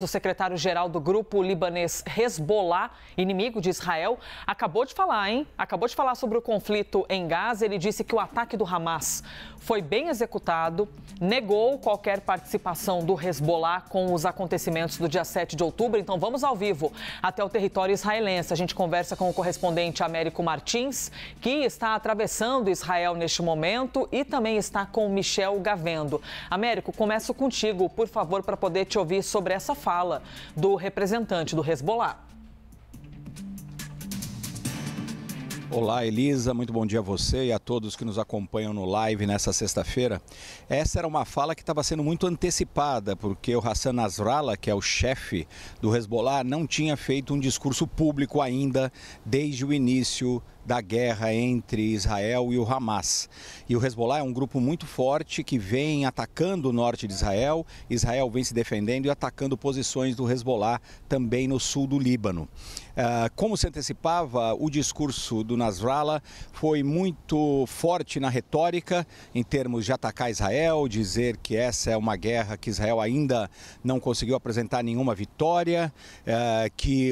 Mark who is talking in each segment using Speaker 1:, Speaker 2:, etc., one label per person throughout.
Speaker 1: O secretário-geral do grupo libanês Hezbollah, inimigo de Israel, acabou de falar, hein? Acabou de falar sobre o conflito em Gaza. Ele disse que o ataque do Hamas foi bem executado, negou qualquer participação do Hezbollah com os acontecimentos do dia 7 de outubro. Então vamos ao vivo até o território israelense. A gente conversa com o correspondente Américo Martins, que está atravessando Israel neste momento e também está com Michel Gavendo. Américo, começo contigo, por favor, para poder te ouvir sobre essa fala do representante do Hezbollah.
Speaker 2: Olá, Elisa. Muito bom dia a você e a todos que nos acompanham no live nessa sexta-feira. Essa era uma fala que estava sendo muito antecipada, porque o Hassan Nasrallah, que é o chefe do Hezbollah, não tinha feito um discurso público ainda desde o início da guerra entre Israel e o Hamas. E o Hezbollah é um grupo muito forte que vem atacando o norte de Israel. Israel vem se defendendo e atacando posições do Hezbollah também no sul do Líbano. Ah, como se antecipava, o discurso do Nasrallah foi muito forte na retórica, em termos de atacar Israel, dizer que essa é uma guerra que Israel ainda não conseguiu apresentar nenhuma vitória, ah, que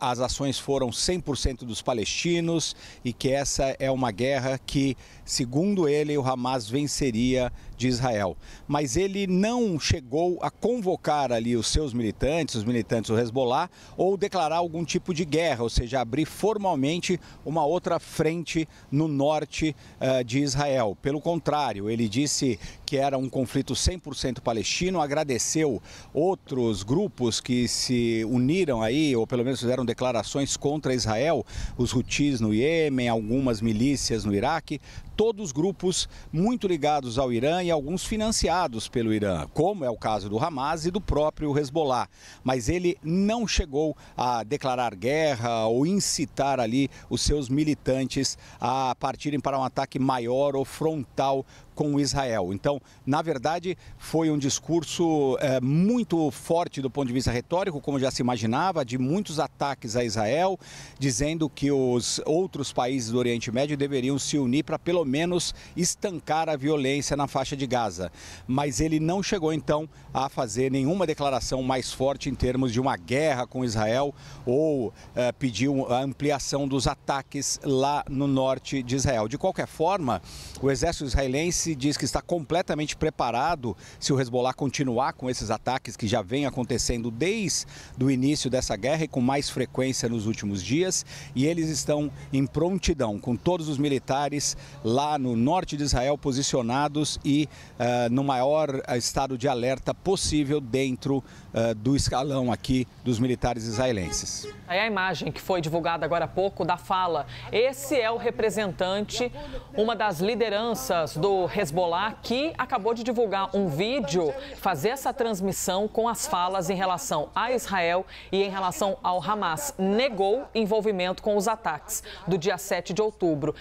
Speaker 2: as ações foram 100% dos palestinos e que essa é uma guerra que, segundo ele, o Hamas venceria de Israel. Mas ele não chegou a convocar ali os seus militantes, os militantes do Hezbollah, ou declarar algum tipo de guerra, ou seja, abrir formalmente uma outra frente no norte uh, de Israel. Pelo contrário, ele disse que era um conflito 100% palestino, agradeceu outros grupos que se uniram aí, ou pelo menos fizeram declarações contra Israel, os Houthis no Iêmen, algumas milícias no Iraque, todos grupos muito ligados ao Irã e alguns financiados pelo Irã, como é o caso do Hamas e do próprio Hezbollah. Mas ele não chegou a declarar guerra ou incitar ali os seus militantes a partirem para um ataque maior ou frontal com Israel. Então, na verdade, foi um discurso é, muito forte do ponto de vista retórico, como já se imaginava, de muitos ataques a Israel, dizendo que os outros países do Oriente Médio deveriam se unir para pelo menos estancar a violência na faixa de Gaza. Mas ele não chegou então a fazer nenhuma declaração mais forte em termos de uma guerra com Israel ou é, eh, pediu a ampliação dos ataques lá no norte de Israel. De qualquer forma, o exército israelense se diz que está completamente preparado se o Hezbollah continuar com esses ataques que já vem acontecendo desde o início dessa guerra e com mais frequência nos últimos dias. E eles estão em prontidão, com todos os militares lá no norte de Israel posicionados e uh, no maior eh, estado de alerta possível dentro uh, do escalão aqui dos militares israelenses.
Speaker 1: Aí a imagem que foi divulgada agora há pouco da fala. Esse é o representante, uma das lideranças do Hezbollah, que acabou de divulgar um vídeo, fazer essa transmissão com as falas em relação a Israel e em relação ao Hamas. Negou envolvimento com os ataques do dia 7 de outubro